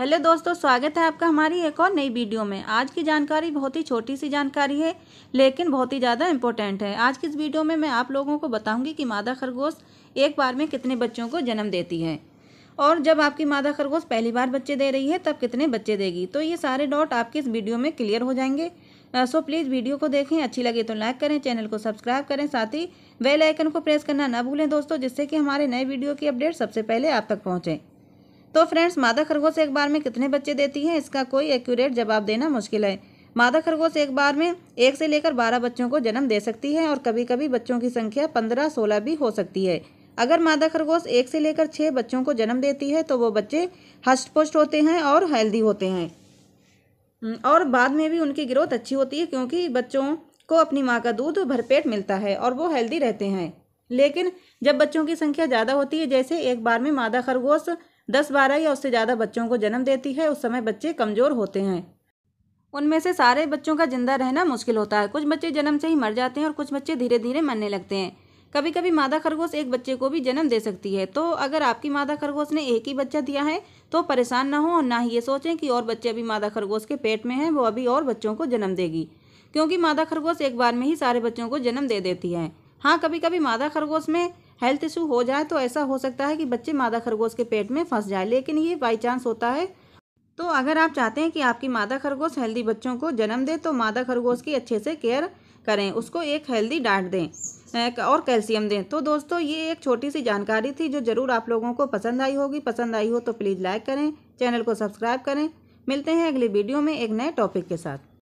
hello दोस्तों स्वागत है आपका हमारी एक और नई वीडियो में आज की जानकारी बहुत ही छोटी सी जानकारी है लेकिन बहुत ही ज़्यादा इम्पोर्टेंट है आज की इस वीडियो में मैं आप लोगों को बताऊंगी कि मादा खरगोश एक बार में कितने बच्चों को जन्म देती है और जब आपकी मादा खरगोश पहली बार बच्चे दे रही है तब कितने बच्चे देगी तो ये सारे डॉट आपके इस वीडियो में क्लियर हो जाएंगे सो प्लीज़ वीडियो को देखें अच्छी लगे तो लाइक करें चैनल को सब्सक्राइब करें साथ ही बेल आइकन को प्रेस करना ना भूलें दोस्तों जिससे कि हमारे नए वीडियो की अपडेट सबसे पहले आप तक पहुँचें तो फ्रेंड्स मादा खरगोश एक बार में कितने बच्चे देती हैं इसका कोई एक्यूरेट जवाब देना मुश्किल है मादा खरगोश एक बार में एक से लेकर बारह बच्चों को जन्म दे सकती है और कभी कभी बच्चों की संख्या पंद्रह सोलह भी हो सकती है अगर मादा खरगोश एक से लेकर छः बच्चों को जन्म देती है तो वो बच्चे हष्टपुष्ट होते हैं और हेल्दी होते हैं हम्म, और बाद में भी उनकी ग्रोथ अच्छी होती है क्योंकि बच्चों को अपनी माँ का दूध भरपेट मिलता है और वो हेल्दी रहते हैं लेकिन जब बच्चों की संख्या ज़्यादा होती है जैसे एक बार में मादा खरगोश दस बारह या उससे ज़्यादा बच्चों को जन्म देती है उस समय बच्चे कमज़ोर होते हैं उनमें से सारे बच्चों का जिंदा रहना मुश्किल होता है कुछ बच्चे जन्म से ही मर जाते हैं और कुछ बच्चे धीरे धीरे मरने लगते हैं कभी कभी मादा खरगोश एक बच्चे को भी जन्म दे सकती है तो अगर आपकी मादा खरगोश ने एक ही बच्चा दिया है तो परेशान ना हो और ना ही ये सोचें कि और बच्चे अभी मादा खरगोश के पेट में हैं वो अभी और बच्चों को जन्म देगी क्योंकि मादा खरगोश एक बार में ही सारे बच्चों को जन्म दे देती है हाँ कभी कभी मादा खरगोश में हेल्थ इशू हो जाए तो ऐसा हो सकता है कि बच्चे मादा खरगोश के पेट में फंस जाए लेकिन ये बाई चांस होता है तो अगर आप चाहते हैं कि आपकी मादा खरगोश हेल्दी बच्चों को जन्म दे तो मादा खरगोश की अच्छे से केयर करें उसको एक हेल्दी डाइट दें और कैल्शियम दें तो दोस्तों ये एक छोटी सी जानकारी थी जो ज़रूर आप लोगों को पसंद आई होगी पसंद आई हो तो प्लीज़ लाइक करें चैनल को सब्सक्राइब करें मिलते हैं अगली वीडियो में एक नए टॉपिक के साथ